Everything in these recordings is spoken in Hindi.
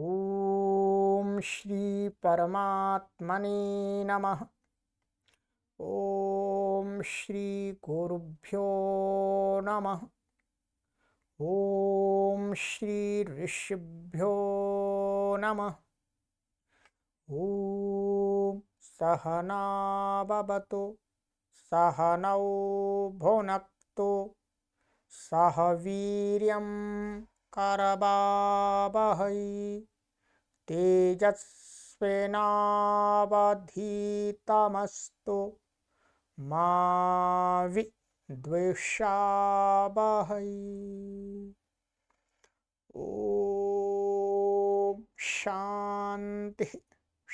ॐ श्रीपरमात्मने नमः ॐ श्रीगुरुभ्यो नमः ॐ श्रीऋषिभ्यो नमः ॐ सहनावतु सहनौ भुनक्तु सह वीर्यं करवावहै तेजस्विनावधीतमस्तु मा विद्विषावहै ॐ शांति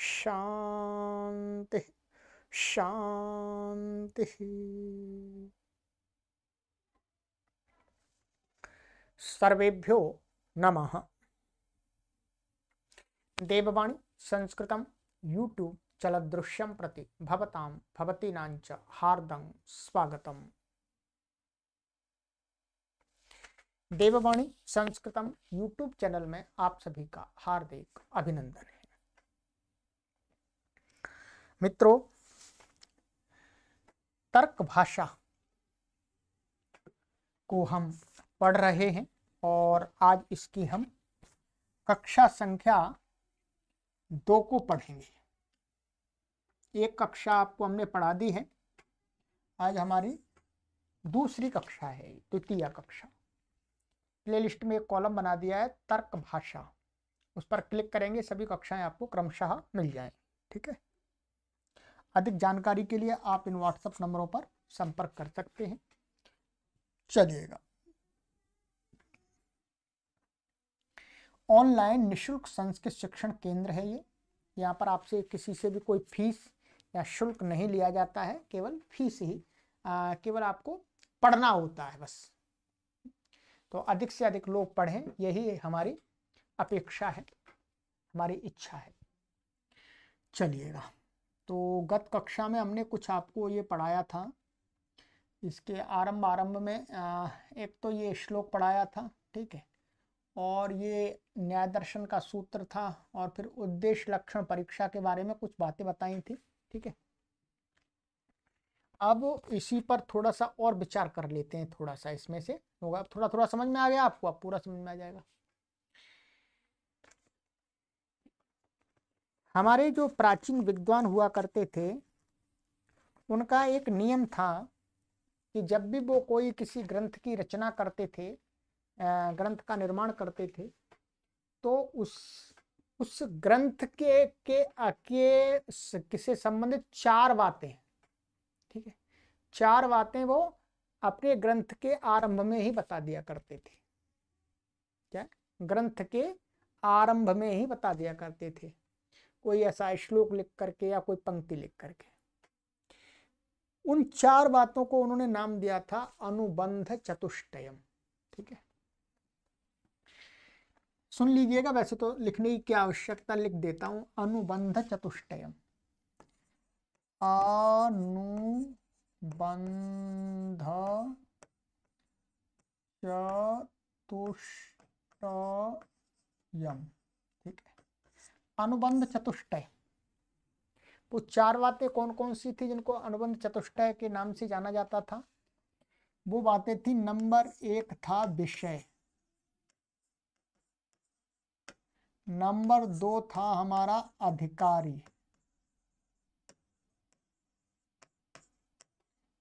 शान्तिः शान्तिः सर्वेभ्यो नमः देववाणी संस्कृत यूट्यूब चलदृश्यं प्रति भवतां भवतीनां च हार्दं स्वागतम् देववाणी संस्कृतम यूट्यूब चैनल में आप सभी का हार्दिक अभिनंदन है मित्रों तर्क भाषा को हम पढ़ रहे हैं और आज इसकी हम कक्षा संख्या दो को पढ़ेंगे एक कक्षा आपको हमने पढ़ा दी है आज हमारी दूसरी कक्षा है द्वितीय कक्षा प्लेलिस्ट में एक कॉलम बना दिया है तर्क भाषा उस पर क्लिक करेंगे सभी कक्षाएं आपको क्रमशः मिल जाए ठीक है अधिक जानकारी के लिए आप इन व्हाट्सएप नंबरों पर संपर्क कर सकते हैं चलिएगा ऑनलाइन निशुल्क संस्कृत शिक्षण केंद्र है ये यहाँ पर आपसे किसी से भी कोई फीस या शुल्क नहीं लिया जाता है केवल फीस ही केवल आपको पढ़ना होता है बस तो अधिक से अधिक लोग पढ़ें यही हमारी अपेक्षा है हमारी इच्छा है चलिएगा तो गत कक्षा में हमने कुछ आपको ये पढ़ाया था इसके आरंभ आरंभ में एक तो ये श्लोक पढ़ाया था ठीक है और ये न्याय दर्शन का सूत्र था और फिर उद्देश्य लक्षण परीक्षा के बारे में कुछ बातें बताई थी ठीक है अब इसी पर थोड़ा सा और विचार कर लेते हैं थोड़ा सा इसमें से होगा थोड़ा थोड़ा समझ में आ गया आपको अब पूरा समझ में आ जाएगा हमारे जो प्राचीन विद्वान हुआ करते थे उनका एक नियम था कि जब भी वो कोई किसी ग्रंथ की रचना करते थे ग्रंथ का निर्माण करते थे तो उस उस ग्रंथ के के के किसे संबंधित चार बातें ठीक है चार बातें वो अपने ग्रंथ के आरंभ में ही बता दिया करते थे क्या ग्रंथ के आरंभ में ही बता दिया करते थे कोई ऐसा श्लोक लिख करके या कोई पंक्ति लिख करके उन चार बातों को उन्होंने नाम दिया था अनुबंध चतुष्टयम ठीक है सुन लीजिएगा वैसे तो लिखने की क्या आवश्यकता लिख देता हूं अनुबंध चतुष्टय अनुबंध चतुष्टयम ठीक है अनुबंध चतुष्टय वो चार बातें कौन कौन सी थी जिनको अनुबंध चतुष्टय के नाम से जाना जाता था वो बातें थी नंबर एक था विषय नंबर दो था हमारा अधिकारी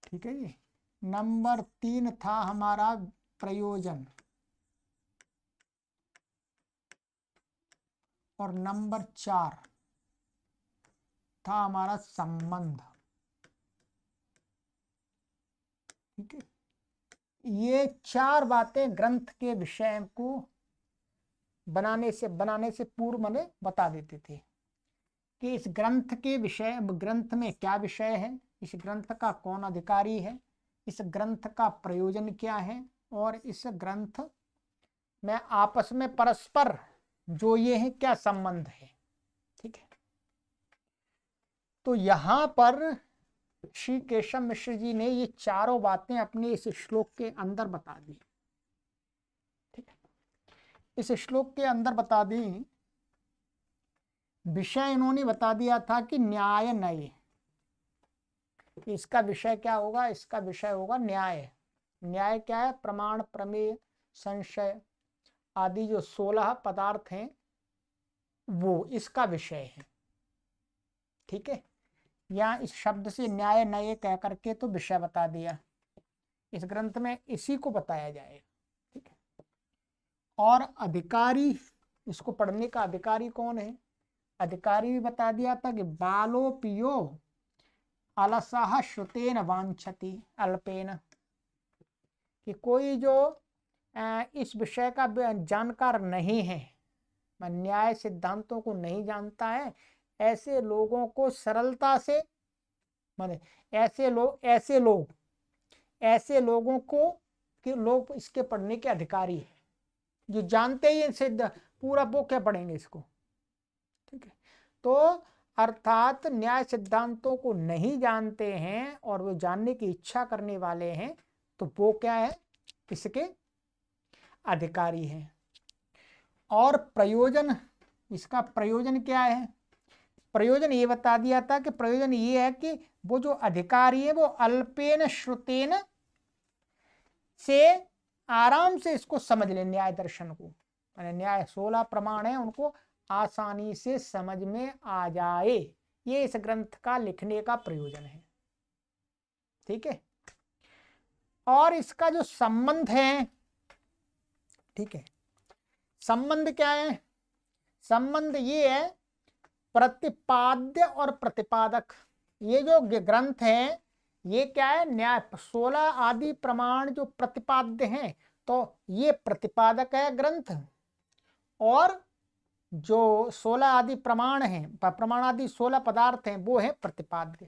ठीक है जी नंबर तीन था हमारा प्रयोजन और नंबर चार था हमारा संबंध ठीक है ये चार बातें ग्रंथ के विषय को बनाने से बनाने से पूर्व मैंने बता देते थे कि इस ग्रंथ के विषय ग्रंथ में क्या विषय है इस ग्रंथ का कौन अधिकारी है इस ग्रंथ का प्रयोजन क्या है और इस ग्रंथ में आपस में परस्पर जो ये है क्या संबंध है ठीक है तो यहाँ पर श्री केशव मिश्र जी ने ये चारों बातें अपने इस श्लोक के अंदर बता दी इस श्लोक के अंदर बता दें विषय इन्होंने बता दिया था कि न्याय नये इसका विषय क्या होगा इसका विषय होगा न्याय न्याय क्या है प्रमाण प्रमेय संशय आदि जो सोलह पदार्थ हैं वो इसका विषय है ठीक है या इस शब्द से न्याय नये कह करके तो विषय बता दिया इस ग्रंथ में इसी को बताया जाएगा और अधिकारी इसको पढ़ने का अधिकारी कौन है अधिकारी भी बता दिया था कि पियो अलसाह श्रुतेन वांछती अल्पेन कि कोई जो इस विषय का जानकार नहीं है न्याय सिद्धांतों को नहीं जानता है ऐसे लोगों को सरलता से माने ऐसे लोग ऐसे लोग ऐसे लोगों को कि लोग इसके पढ़ने के अधिकारी है जो जानते ही सिद्ध पूरा वो क्या पढ़ेंगे इसको ठीक है तो अर्थात न्याय सिद्धांतों को नहीं जानते हैं और वो जानने की इच्छा करने वाले हैं तो वो क्या है इसके अधिकारी हैं और प्रयोजन इसका प्रयोजन क्या है प्रयोजन ये बता दिया था कि प्रयोजन ये है कि वो जो अधिकारी है वो अल्पेन श्रुतेन से आराम से इसको समझ ले न्याय दर्शन को न्याय सोलह प्रमाण है उनको आसानी से समझ में आ जाए ये इस ग्रंथ का लिखने का प्रयोजन है ठीक है और इसका जो संबंध है ठीक है संबंध क्या है संबंध ये है प्रतिपाद्य और प्रतिपादक ये जो ग्रंथ है ये क्या है न्याय सोलह आदि प्रमाण जो प्रतिपाद्य हैं तो ये प्रतिपादक है ग्रंथ और जो सोलह आदि प्रमाण है प्रमाण आदि सोलह पदार्थ हैं वो है प्रतिपाद्य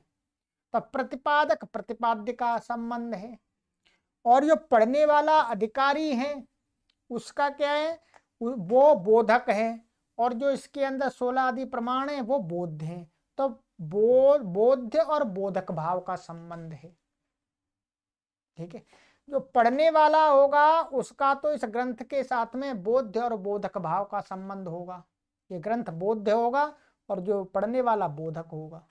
तो प्रतिपादक प्रतिपाद्य का संबंध है और जो पढ़ने वाला अधिकारी है उसका क्या है वो बोधक है और जो इसके अंदर सोलह आदि प्रमाण है वो बोध है तो बोध बोध्य और बोधक भाव का संबंध है ठीक है जो पढ़ने वाला होगा उसका तो इस ग्रंथ के साथ में बोध और बोधक भाव का संबंध होगा ये ग्रंथ बोध होगा और जो पढ़ने वाला बोधक होगा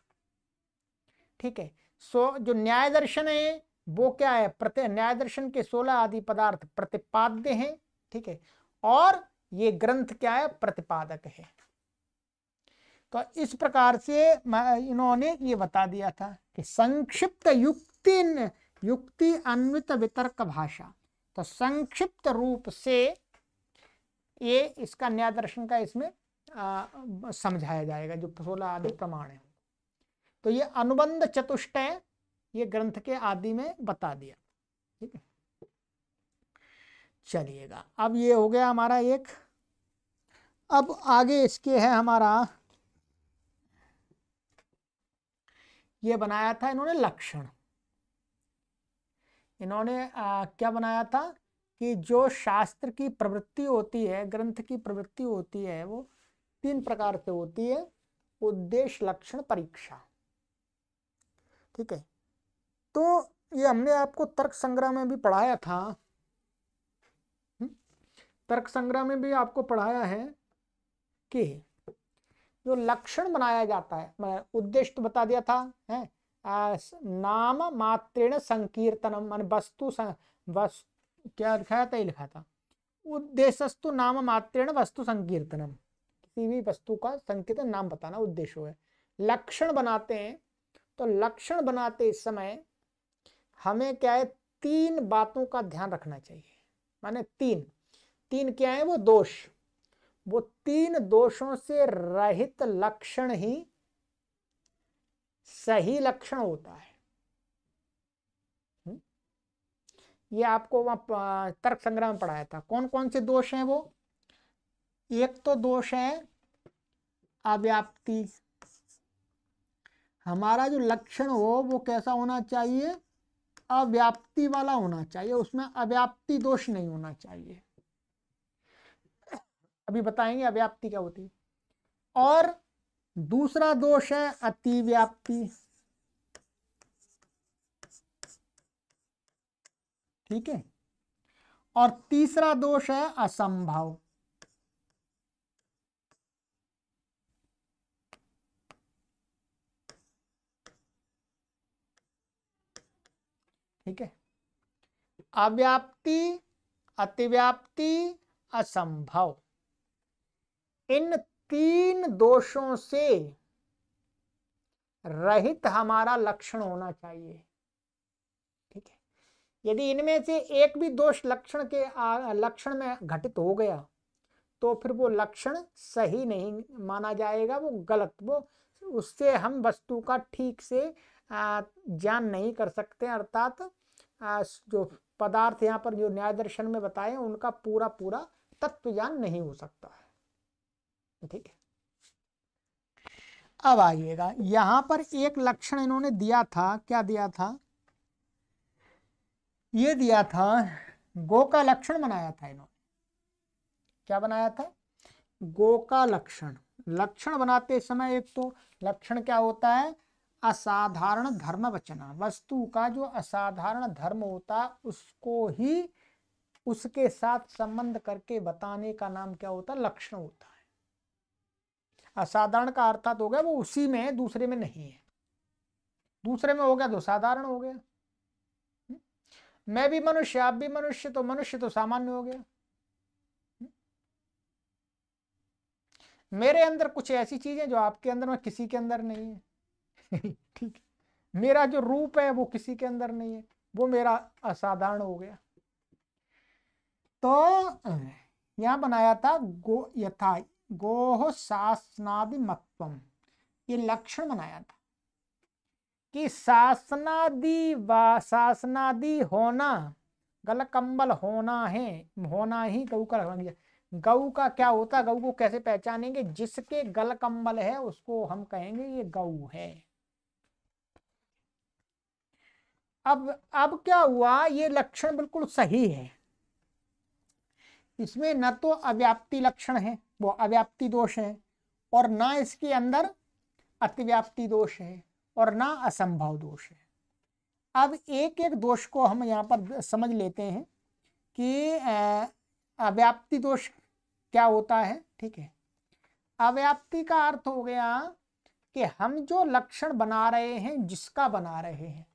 ठीक है सो जो न्याय दर्शन है वो क्या है प्रति न्याय दर्शन के सोलह आदि पदार्थ प्रतिपाद्य हैं ठीक है और ये ग्रंथ क्या है प्रतिपादक है तो इस प्रकार से इन्होंने ये बता दिया था कि संक्षिप्त युक्ति युक्ति अन्वित वितर्क भाषा तो संक्षिप्त रूप से ये इसका न्याय दर्शन का इसमें समझाया जाएगा जो सोलह आदि प्रमाण है तो ये अनुबंध चतुष्टय ये ग्रंथ के आदि में बता दिया ठीक है चलिएगा अब ये हो गया हमारा एक अब आगे इसके है हमारा ये बनाया था इन्होंने लक्षण इन्होंने आ, क्या बनाया था कि जो शास्त्र की प्रवृत्ति होती है ग्रंथ की प्रवृत्ति होती है वो तीन प्रकार से होती है उद्देश्य लक्षण परीक्षा ठीक है तो ये हमने आपको तर्क संग्रह में भी पढ़ाया था हम्म? तर्क संग्रह में भी आपको पढ़ाया है कि जो लक्षण बनाया जाता है उद्देश्य तो बता दिया था है आ, नाम मात्रेण संकीर्तनम मान वस्तु वस क्या लिखा था लिखा था उद्देश्यस्तु नाम मात्रेण वस्तु संकीर्तनम किसी भी वस्तु का संकीर्तन नाम बताना उद्देश्य है लक्षण बनाते हैं तो लक्षण बनाते इस समय हमें क्या है तीन बातों का ध्यान रखना चाहिए माने तीन तीन क्या है वो दोष वो तीन दोषों से रहित लक्षण ही सही लक्षण होता है हम्म? ये आपको वहां तर्क संग्रह में पढ़ाया था कौन कौन से दोष हैं वो एक तो दोष है अव्याप्ति हमारा जो लक्षण हो वो कैसा होना चाहिए अव्याप्ति वाला होना चाहिए उसमें अव्याप्ति दोष नहीं होना चाहिए अभी बताएंगे अव्याप्ति क्या होती है और दूसरा दोष है अतिव्याप्ति ठीक है और तीसरा दोष है असंभव ठीक है अव्याप्ति अतिव्याप्ति असंभव इन तीन दोषों से रहित हमारा लक्षण होना चाहिए ठीक है यदि इनमें से एक भी दोष लक्षण के लक्षण में घटित हो गया तो फिर वो लक्षण सही नहीं माना जाएगा वो गलत वो उससे हम वस्तु का ठीक से ज्ञान नहीं कर सकते अर्थात जो पदार्थ यहाँ पर जो न्याय दर्शन में बताए उनका पूरा पूरा तत्व ज्ञान नहीं हो सकता ठीक है अब आइएगा यहां पर एक लक्षण इन्होंने दिया था क्या दिया था ये दिया था गो का लक्षण बनाया था इन्होंने क्या बनाया था गो का लक्षण लक्षण बनाते समय एक तो लक्षण क्या होता है असाधारण धर्म वचना वस्तु का जो असाधारण धर्म होता उसको ही उसके साथ संबंध करके बताने का नाम क्या होता है लक्षण होता है असाधारण का अर्थात हो गया वो उसी में है दूसरे में नहीं है दूसरे में हो गया तो साधारण हो गया हम्म। मैं भी मनुष्य आप भी मनुष्य तो मनुष्य तो सामान्य हो गया हम्म। मेरे अंदर कुछ ऐसी चीजें जो आपके अंदर में किसी के अंदर नहीं है ठीक मेरा जो रूप है वो किसी के अंदर नहीं है वो मेरा असाधारण हो गया तो यहां बनाया था गो यथा गोह मत्व ये लक्षण बनाया था कि शासनादि व शासनादि होना गल कम्बल होना है होना ही गऊ का लक्षण गऊ का क्या होता है गौ को कैसे पहचानेंगे जिसके गल कम्बल है उसको हम कहेंगे ये गऊ है अब अब क्या हुआ ये लक्षण बिल्कुल सही है इसमें न तो अव्याप्ति लक्षण है वो अव्याप्ति दोष है और ना इसके अंदर अतिव्याप्ति दोष है और ना असंभव दोष है अब एक एक दोष को हम यहाँ पर समझ लेते हैं कि अव्याप्ति दोष क्या होता है ठीक है अव्याप्ति का अर्थ हो गया कि हम जो लक्षण बना रहे हैं जिसका बना रहे हैं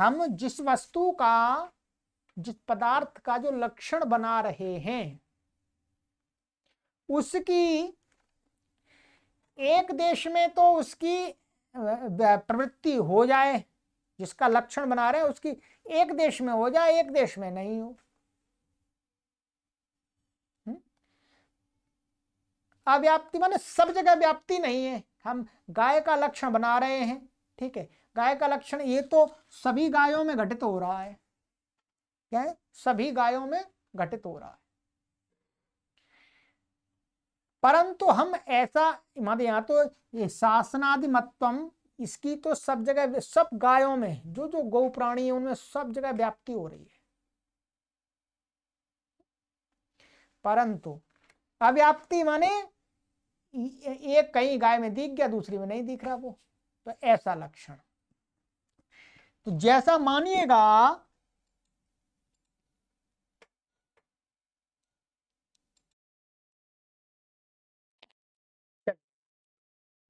हम जिस वस्तु का जिस पदार्थ का जो लक्षण बना रहे हैं उसकी एक देश में तो उसकी प्रवृत्ति हो जाए जिसका लक्षण बना रहे हैं उसकी एक देश में हो जाए एक देश में नहीं हो अव्याप्ति माने सब जगह व्याप्ति नहीं है हम गाय का लक्षण बना रहे हैं ठीक है गाय का लक्षण ये तो सभी गायों में घटित हो रहा है क्या है सभी गायों में घटित हो रहा है परंतु हम ऐसा मान यहाँ तो शासनाधिमत्वम इसकी तो सब जगह सब गायों में जो जो गौ प्राणी है उनमें सब जगह व्याप्ति हो रही है परंतु अव्याप्ति माने एक कहीं गाय में दिख गया दूसरी में नहीं दिख रहा वो तो ऐसा लक्षण तो जैसा मानिएगा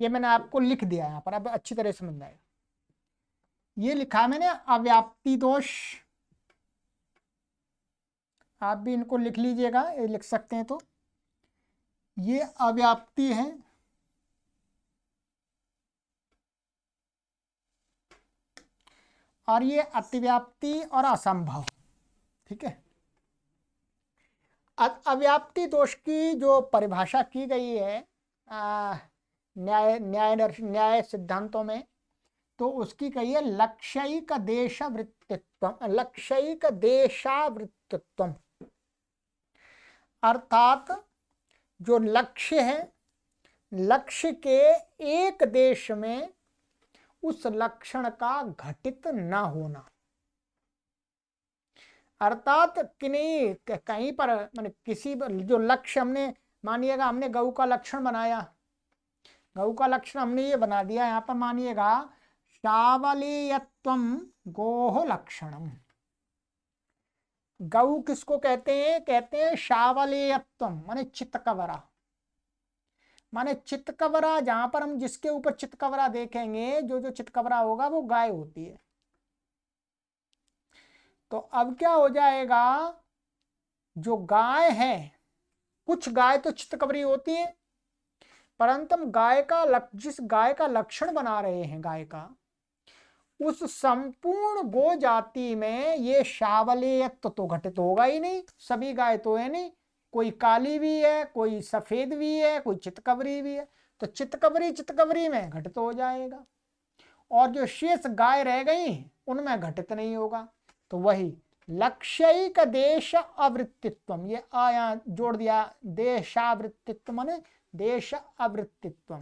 ये मैंने आपको लिख दिया यहाँ पर आप अच्छी तरह समझ में आएगा ये लिखा मैंने अव्याप्ति दोष आप भी इनको लिख लीजिएगा ये लिख सकते हैं तो ये अव्याप्ति है और ये अतिव्याप्ति और असंभव ठीक है अव्याप्ति दोष की जो परिभाषा की गई है आ, न्याय न्याय न्याय सिद्धांतों में तो उसकी कही है देश वृत्तित्व देशवृत्तित्व देशावृत्तित्व अर्थात जो लक्ष्य है लक्ष्य के एक देश में उस लक्षण का घटित न होना अर्थात किन्हीं कहीं पर मान किसी पर जो लक्ष्य हमने मानिएगा हमने गऊ का लक्षण बनाया गऊ का लक्षण हमने ये बना दिया यहाँ पर मानिएगा सावलीयत्व गोह लक्षणम गऊ किसको कहते हैं कहते हैं सावलीयत्व माने चितकवरा माने चितकवरा जहां पर हम जिसके ऊपर चितकवरा देखेंगे जो जो चितकवरा होगा वो गाय होती है तो अब क्या हो जाएगा जो गाय है कुछ गाय तो चितकबरी होती है परंतु गाय का लक, जिस गाय का लक्षण बना रहे हैं गाय का उस संपूर्ण गो जाति में ये शावलेयत्व तो घटित होगा ही नहीं सभी गाय तो है नहीं कोई काली भी है कोई सफेद भी है कोई चितकबरी भी है तो चितकबरी चितकबरी में घटित हो जाएगा और जो शेष गाय रह गई उनमें घटित नहीं होगा तो वही का देश अवृत्तित्व ये आया जोड़ दिया देशावृत्तित्व मैंने देश अवृत्तित्व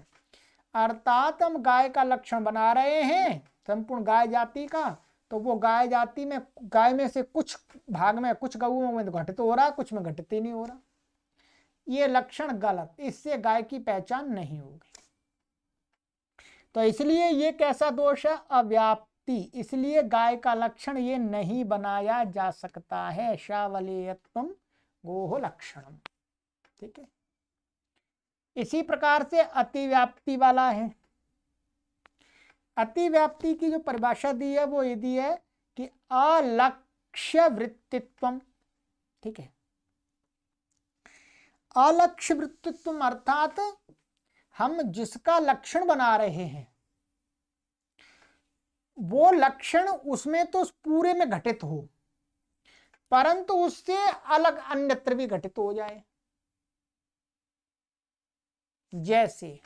अर्थात हम गाय का लक्षण बना रहे हैं संपूर्ण गाय जाति का तो वो गाय जाति में गाय में से कुछ भाग में कुछ गऊ में तो घटित हो रहा कुछ में घटित ही नहीं हो रहा ये लक्षण गलत इससे गाय की पहचान नहीं होगी तो इसलिए ये कैसा दोष है अव्याप्ति इसलिए गाय का लक्षण ये नहीं बनाया जा सकता है शावलीयत्व गोह लक्षणम ठीक है इसी प्रकार से अतिव्याप्ति वाला है अतिव्याप्ति की जो परिभाषा दी है वो ये दी है कि अलक्ष्य वृत्तित्व ठीक है अलक्ष्य वृत्तित्व अर्थात हम जिसका लक्षण बना रहे हैं वो लक्षण उसमें तो उस पूरे में घटित हो परंतु उससे अलग अन्यत्र भी घटित हो जाए जैसे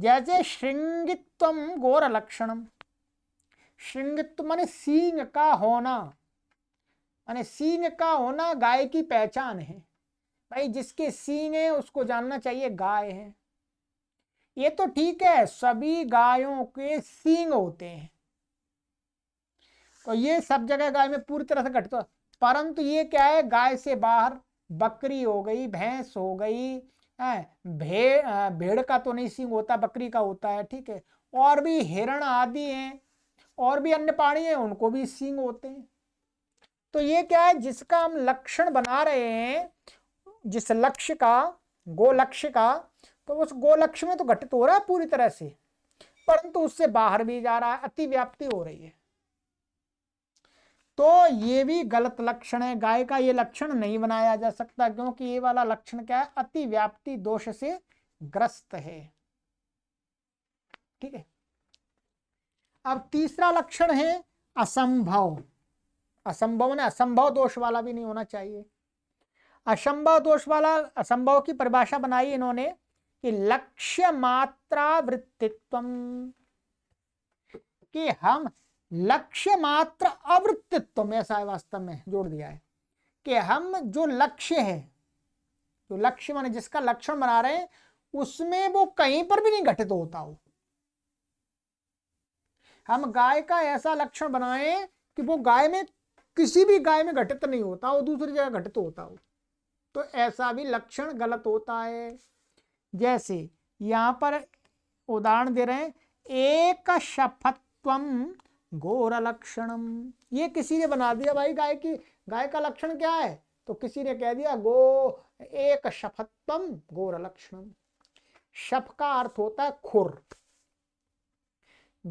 जैसे श्रृंगित्व गोर लक्षणम श्रृंगित्व माने सींग का होना माने सींग का होना गाय की पहचान है भाई जिसके सींग है उसको जानना चाहिए गाय है ये तो ठीक है सभी गायों के सींग होते हैं तो ये सब जगह गाय में पूरी तरह से घटता तो, परंतु ये क्या है गाय से बाहर बकरी हो गई भैंस हो गई भे भेड़ का तो नहीं सिंह होता बकरी का होता है ठीक है और भी हिरण आदि हैं और भी अन्य प्राणी हैं उनको भी सिंह होते हैं तो ये क्या है जिसका हम लक्षण बना रहे हैं जिस लक्ष्य का गोलक्ष्य का तो उस गोलक्ष्य में तो घटित हो रहा है पूरी तरह से परंतु उससे बाहर भी जा रहा है अति व्याप्ति हो रही है तो ये भी गलत लक्षण है गाय का ये लक्षण नहीं बनाया जा सकता क्योंकि ये वाला लक्षण क्या है अति व्याप्ति दोष से ग्रस्त है ठीक है अब तीसरा लक्षण है असंभव असंभव ना असंभव दोष वाला भी नहीं होना चाहिए असंभव दोष वाला असंभव की परिभाषा बनाई इन्होंने कि लक्ष्य मात्रा वृत्तित्व कि हम लक्ष्य मात्र अवृत्तित्व में ऐसा है वास्तव में जोड़ दिया है कि हम जो लक्ष्य है जो लक्ष्य माने जिसका लक्षण बना रहे हैं उसमें वो कहीं पर भी नहीं घटित होता हो हम गाय का ऐसा लक्षण बनाए कि वो गाय में किसी भी गाय में घटित नहीं होता हो दूसरी जगह घटित होता हो तो ऐसा भी लक्षण गलत होता है जैसे यहां पर उदाहरण दे रहे हैं एक शफत्वम गोर लक्षणम ये किसी ने बना दिया भाई गाय की गाय का लक्षण क्या है तो किसी ने कह दिया गो एक शफत्तम गोर लक्षणम शफ का अर्थ होता है खुर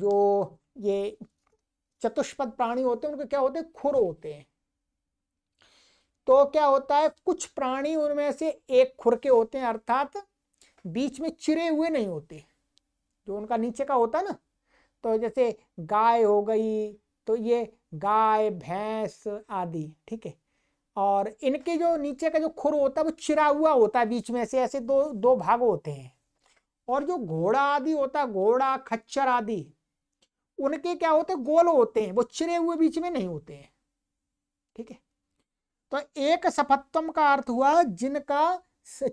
जो ये चतुष्पद प्राणी होते हैं उनके क्या होते हैं खुर होते हैं तो क्या होता है कुछ प्राणी उनमें से एक खुर के होते हैं अर्थात बीच में चिरे हुए नहीं होते जो उनका नीचे का होता है ना तो जैसे गाय हो गई तो ये गाय भैंस आदि ठीक है और इनके जो नीचे का जो खुर होता है वो चिरा हुआ होता है बीच में से ऐसे दो दो भाग होते हैं और जो घोड़ा आदि होता है घोड़ा खच्चर आदि उनके क्या होते गोल होते हैं वो चिरे हुए बीच में नहीं होते हैं ठीक है तो एक सफत्वम का अर्थ हुआ जिनका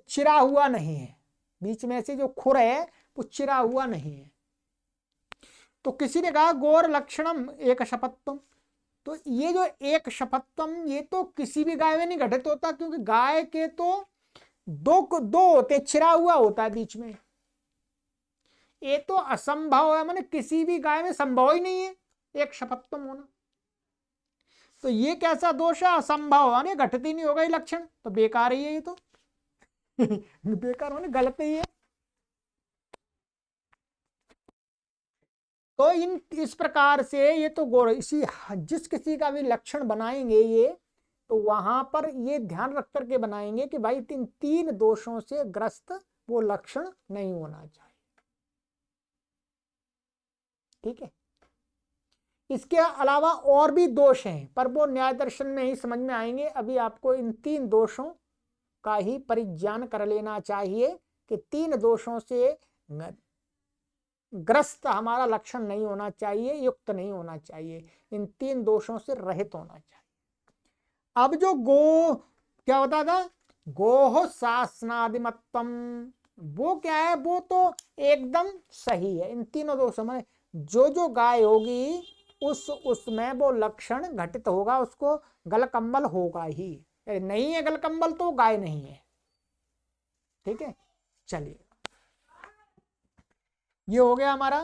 चिरा हुआ नहीं है बीच में से जो खुर है वो चिरा हुआ नहीं है तो किसी ने कहा गौर लक्षणम एक शपत्वम तो ये जो एक शपत्वम ये तो किसी भी गाय में नहीं घटित होता क्योंकि गाय के तो दो दो होते छिरा हुआ होता है बीच में ये तो असंभव है मैंने किसी भी गाय में संभव ही नहीं है एक शपत्वम होना तो ये कैसा दोष है असंभव यानी घटती नहीं होगा ये लक्षण तो बेकार ही है ये तो बेकार होने गलत ही है तो इन इस प्रकार से ये तो गोर इसी जिस किसी का भी लक्षण बनाएंगे ये तो वहां पर ये ध्यान रख करके बनाएंगे कि भाई तीन तीन दोषों से ग्रस्त वो लक्षण नहीं होना चाहिए ठीक है इसके अलावा और भी दोष हैं पर वो न्याय दर्शन में ही समझ में आएंगे अभी आपको इन तीन दोषों का ही परिज्ञान कर लेना चाहिए कि तीन दोषों से ग्रस्त हमारा लक्षण नहीं होना चाहिए युक्त नहीं होना चाहिए इन तीन दोषों से रहित होना चाहिए अब जो गो क्या होता था गोह शासनादिमत्तम वो क्या है वो तो एकदम सही है इन तीनों दोषों में जो जो गाय होगी उस उसमें वो लक्षण घटित होगा उसको गलकम्बल होगा ही नहीं है गलकम्बल तो गाय नहीं है ठीक है चलिए ये हो गया हमारा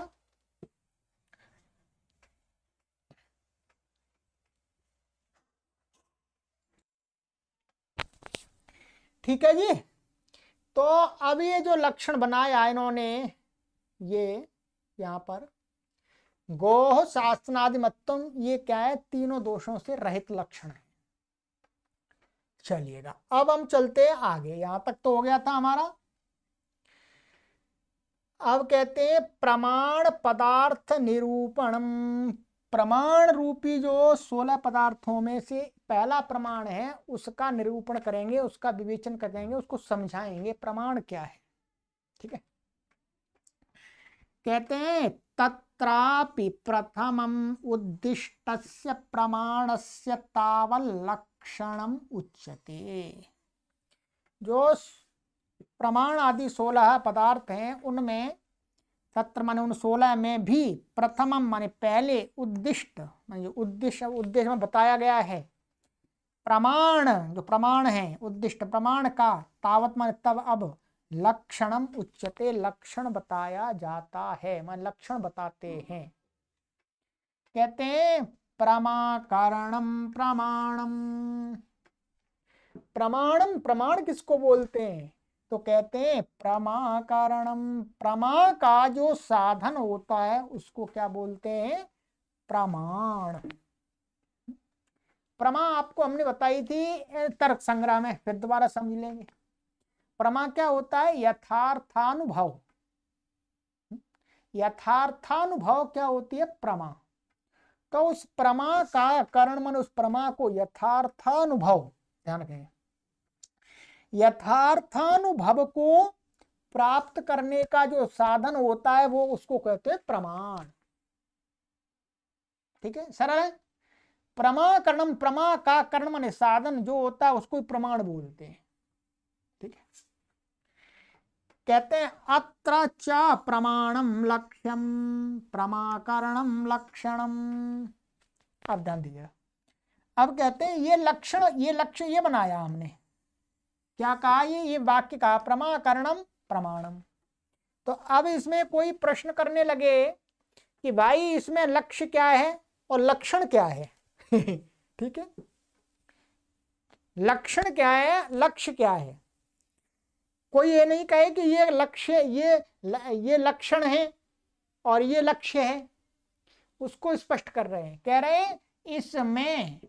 ठीक है जी तो अब ये जो लक्षण बनाया इन्होंने ये यहां पर गोह शासनादिमत्तम ये क्या है तीनों दोषों से रहित लक्षण है चलिएगा अब हम चलते हैं आगे यहां तक तो हो गया था हमारा अब कहते हैं प्रमाण पदार्थ निरूपण प्रमाण रूपी जो सोलह पदार्थों में से पहला प्रमाण है उसका निरूपण करेंगे उसका विवेचन करेंगे उसको समझाएंगे प्रमाण क्या है ठीक है कहते हैं तत्रापि प्रथम उद्दिष्ट प्रमाण से तावल लक्षण उच्यते जो प्रमाण आदि सोलह पदार्थ हैं उनमें सत्र माने उन सोलह में भी प्रथम माने पहले उद्दिष्ट माने उद्देश्य उद्देश्य में बताया गया है प्रमाण जो प्रमाण है उद्दिष्ट प्रमाण का तावत माने तब अब लक्षणम उच्चते लक्षण बताया जाता है मान लक्षण बताते हैं कहते हैं प्रमाकरणम प्रमाणम प्रमाणम प्रमाण किसको बोलते हैं तो कहते हैं प्रमा कारणम प्रमा का जो साधन होता है उसको क्या बोलते हैं प्रमाण प्रमा आपको हमने बताई थी तर्क संग्रह में फिर दोबारा समझ लेंगे प्रमा क्या होता है यथार्थानुभव यथार्थानुभव क्या होती है प्रमा तो उस प्रमा का कारण मन उस प्रमा को यथार्थानुभव ध्यान रखेंगे यथार्थानुभव को प्राप्त करने का जो साधन होता है वो उसको कहते हैं प्रमाण ठीक है सरल है प्रमाकरणम प्रमा का कर्ण मान साधन जो होता है उसको प्रमाण बोलते हैं ठीक है कहते हैं अत्र च प्रमाणम लक्ष्यम प्रमाकरणम लक्षणम अब ध्यान दीजिएगा अब कहते हैं ये लक्षण ये लक्ष्य ये बनाया हमने क्या कहा ये ये वाक्य का प्रमाकरणम प्रमाणम तो अब इसमें कोई प्रश्न करने लगे कि भाई इसमें लक्ष्य क्या है और लक्षण क्या है ठीक है लक्षण क्या है लक्ष्य क्या है कोई ये नहीं कहे कि ये लक्ष्य ये ल, ये लक्षण है और ये लक्ष्य है उसको स्पष्ट कर रहे हैं कह रहे हैं इसमें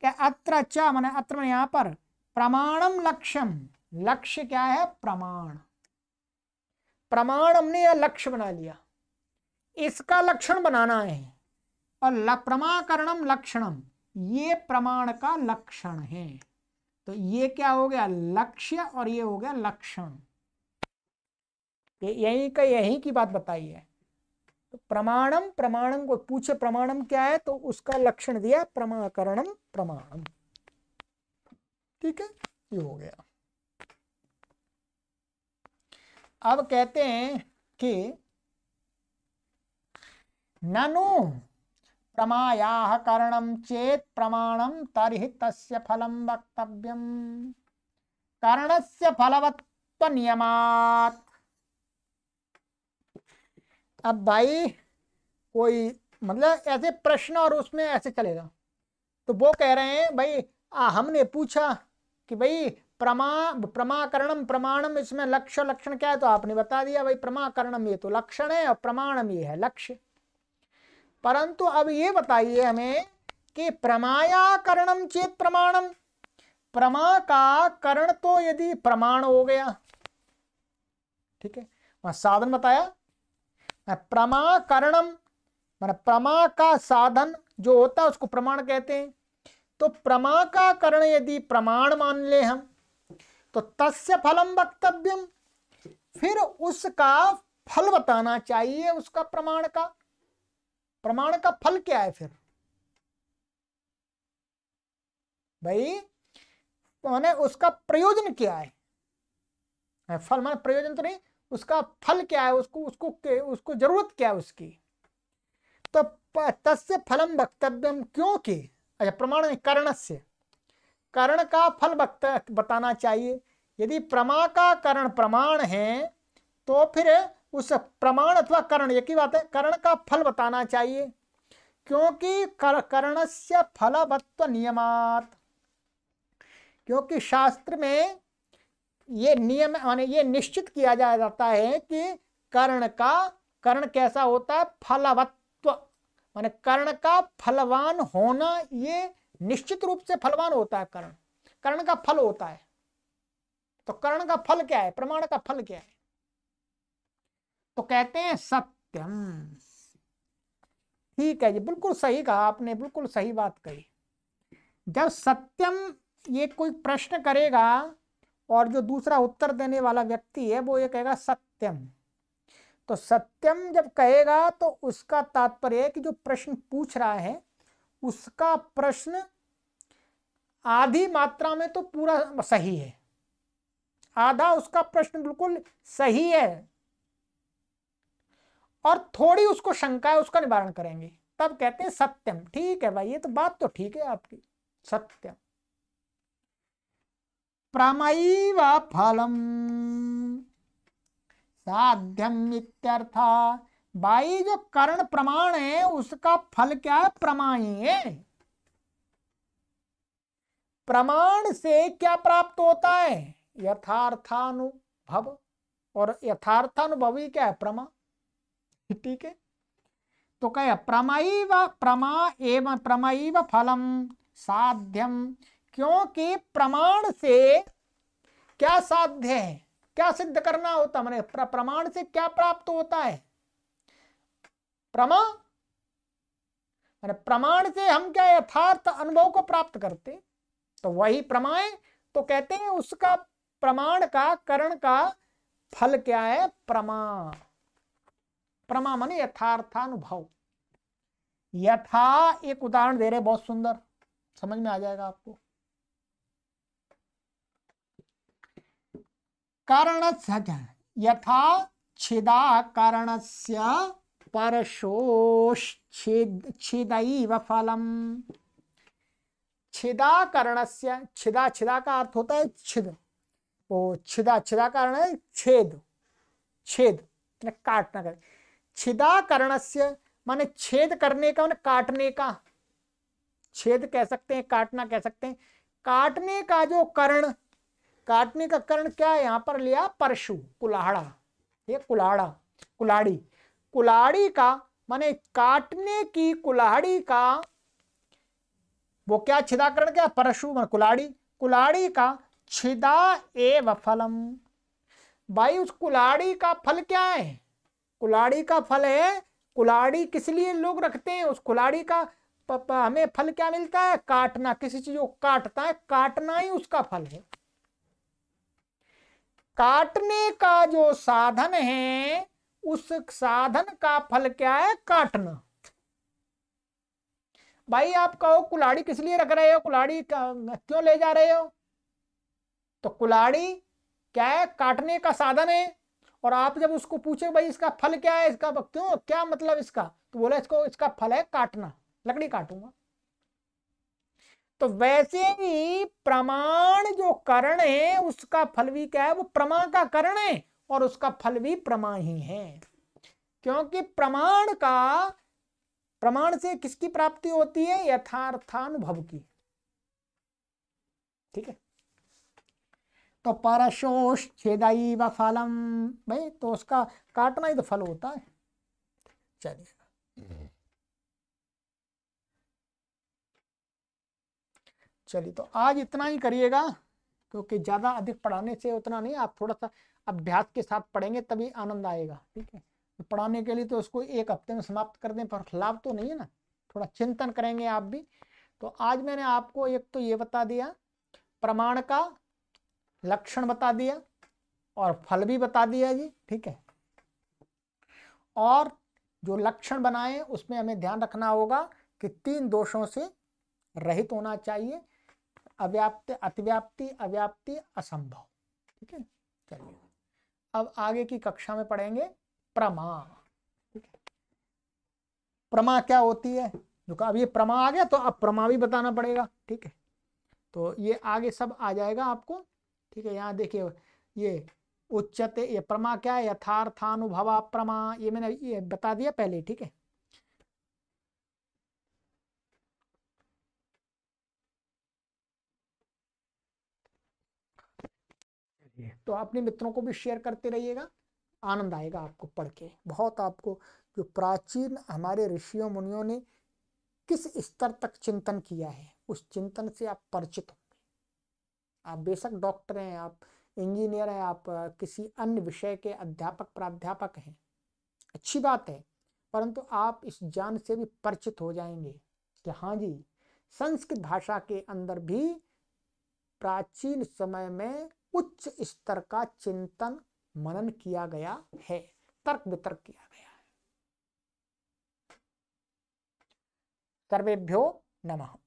क्या अत्र च मैंने अत्र यहां पर प्रमाणम लक्ष्यम लक्ष्य क्या है प्रमाण प्रमाण हमने यह लक्ष्य बना लिया इसका लक्षण बनाना है और प्रमाकरणम लक्षणम ये प्रमाण का लक्षण है तो ये क्या हो गया लक्ष्य और ये हो गया लक्षण यही का यही की बात बताई है तो प्रमाणम प्रमाणम को पूछे प्रमाणम क्या है तो उसका लक्षण दिया प्रमाकरणम प्रमाणम ठीक है ये हो गया अब कहते हैं कि ननु प्रमाया करणम चेत प्रमाणम तरी तस्य फलम वक्तव्यम से फलवत्व नियमात अब भाई कोई मतलब ऐसे प्रश्न और उसमें ऐसे चलेगा तो वो कह रहे हैं भाई आ, हमने पूछा कि भाई प्रमा प्रमाकरणम प्रमाणम इसमें लक्ष्य लक्षण क्या है तो आपने बता दिया भाई प्रमाकरणम ये तो लक्षण है और प्रमाणम ये है लक्ष्य परंतु अब ये बताइए हमें कि प्रमायाकरणम चेत प्रमाणम प्रमा का करण तो यदि प्रमाण हो गया ठीक है वहां साधन बताया प्रमाकरणम मैंने प्रमा का साधन जो होता है उसको प्रमाण कहते हैं तो प्रमा का करण यदि प्रमाण मान ले हम तो तस्य फलम वक्तव्यम फिर उसका फल बताना चाहिए उसका प्रमाण का प्रमाण का फल क्या है फिर भाई माने उसका प्रयोजन क्या है हाँ, फल माने प्रयोजन तो नहीं उसका फल क्या है उसको उसको उसको जरूरत क्या है उसकी तो तस्य फलम वक्तव्यम क्योंकि अच्छा प्रमाण कर्ण से कर्ण का फल बताना चाहिए यदि प्रमा का कर्ण प्रमाण है तो फिर उस प्रमाण अथवा कर्ण एक ही बात है कर्ण का फल बताना चाहिए क्योंकि कर्ण से फलवत्व नियमात क्योंकि शास्त्र में ये नियम माने ये निश्चित किया जाता है कि कर्ण का कर्ण कैसा होता है फलवत्व माने कर्ण का फलवान होना ये निश्चित रूप से फलवान होता है कर्ण कर्ण का फल होता है तो कर्ण का फल क्या है प्रमाण का फल क्या है तो कहते हैं सत्यम ठीक है जी बिल्कुल सही कहा आपने बिल्कुल सही बात कही जब सत्यम ये कोई प्रश्न करेगा और जो दूसरा उत्तर देने वाला व्यक्ति है वो ये कहेगा सत्यम तो सत्यम जब कहेगा तो उसका तात्पर्य है कि जो प्रश्न पूछ रहा है उसका प्रश्न आधी मात्रा में तो पूरा सही है आधा उसका प्रश्न बिल्कुल सही है और थोड़ी उसको शंका है उसका निवारण करेंगे तब कहते हैं सत्यम ठीक है भाई ये तो बात तो ठीक है आपकी सत्यम प्रमाई व फलम साध्यम भाई जो करण प्रमाण है उसका फल क्या है प्रमाणी है प्रमाण से क्या प्राप्त होता है यथार्थानुभव और यथार्थानुभव ही क्या है प्रमा ठीक है तो कह प्रमाई व प्रमा एवं प्रमाई व फलम साध्यम क्योंकि प्रमाण से क्या साध्य है क्या सिद्ध करना होता मैंने प्रमाण से क्या प्राप्त होता है प्रमा मैंने प्रमाण से हम क्या यथार्थ अनुभव को प्राप्त करते तो वही प्रमाण तो कहते हैं उसका प्रमाण का करण का फल क्या है प्रमा प्रमा मान यथार्थानुभव यथा एक उदाहरण दे रहे बहुत सुंदर समझ में आ जाएगा आपको कारण यथा छिदा कारणस्य परशोच्छेद छिदैव फलम छिदा से छिदा छिदा का अर्थ होता है छिद वो छिदा छिदा कारण है छेद छेद काटना कर छिदा से माने छेद करने का माने काटने का छेद कह सकते हैं काटना कह सकते हैं काटने का जो करण काटने का कारण क्या है यहाँ पर लिया परशु कुलाड़ा ये कुलाड़ा कुलाड़ी कुलाड़ी का माने काटने की कुलाड़ी का वो क्या छिदाकरण क्या परशु मन कुलाड़ी कुलाड़ी का छिदा एव फलम भाई उस कुलाड़ी का फल क्या है कुलाड़ी का फल है कुलाड़ी किस लिए लोग रखते हैं उस कुलाड़ी का हमें फल क्या मिलता है काटना किसी चीज को काटता है काटना ही उसका फल है काटने का जो साधन है उस साधन का फल क्या है काटना भाई आप कहो कुलाड़ी किस लिए रख रहे हो कुलाड़ी क्यों ले जा रहे हो तो कुलाड़ी क्या है काटने का साधन है और आप जब उसको पूछे भाई इसका फल क्या है इसका क्यों क्या मतलब इसका तो बोला इसको इसका फल है काटना लकड़ी काटूंगा तो वैसे ही प्रमाण जो करण है उसका फल भी क्या है वो प्रमा का करण है और उसका फल भी प्रमा ही है क्योंकि प्रमाण का प्रमाण से किसकी प्राप्ति होती है यथार्थानुभव की ठीक है तो परशोष छेदाई व फलम भाई तो उसका काटना ही तो फल होता है चलिए चलिए तो आज इतना ही करिएगा क्योंकि ज़्यादा अधिक पढ़ाने से उतना नहीं आप थोड़ा सा अभ्यास के साथ पढ़ेंगे तभी आनंद आएगा ठीक है तो पढ़ाने के लिए तो उसको एक हफ्ते में समाप्त कर दें पर लाभ तो नहीं है ना थोड़ा चिंतन करेंगे आप भी तो आज मैंने आपको एक तो ये बता दिया प्रमाण का लक्षण बता दिया और फल भी बता दिया जी ठीक है और जो लक्षण बनाए उसमें हमें ध्यान रखना होगा कि तीन दोषों से रहित होना चाहिए अव्याप्त अतिव्याप्ति अव्याप्ति असंभव ठीक है चलिए अब आगे की कक्षा में पढ़ेंगे प्रमा प्रमा क्या होती है जो अब ये प्रमा आ गया तो अब प्रमा भी बताना पड़ेगा ठीक है तो ये आगे सब आ जाएगा आपको ठीक है यहाँ देखिए ये उच्चते ये प्रमा क्या है यथार्थानुभवा प्रमा ये मैंने ये बता दिया पहले ठीक है तो अपने मित्रों को भी शेयर करते रहिएगा आनंद आएगा आपको पढ़ के बहुत आपको जो प्राचीन हमारे ऋषियों मुनियों ने किस स्तर तक चिंतन किया है उस चिंतन से आप परिचित होंगे आप बेशक डॉक्टर हैं आप इंजीनियर हैं आप किसी अन्य विषय के अध्यापक प्राध्यापक हैं अच्छी बात है परंतु आप इस ज्ञान से भी परिचित हो जाएंगे कि हाँ जी संस्कृत भाषा के अंदर भी प्राचीन समय में उच्च स्तर का चिंतन मनन किया गया है तर्क वितर्क किया गया है सर्वेभ्यो नमः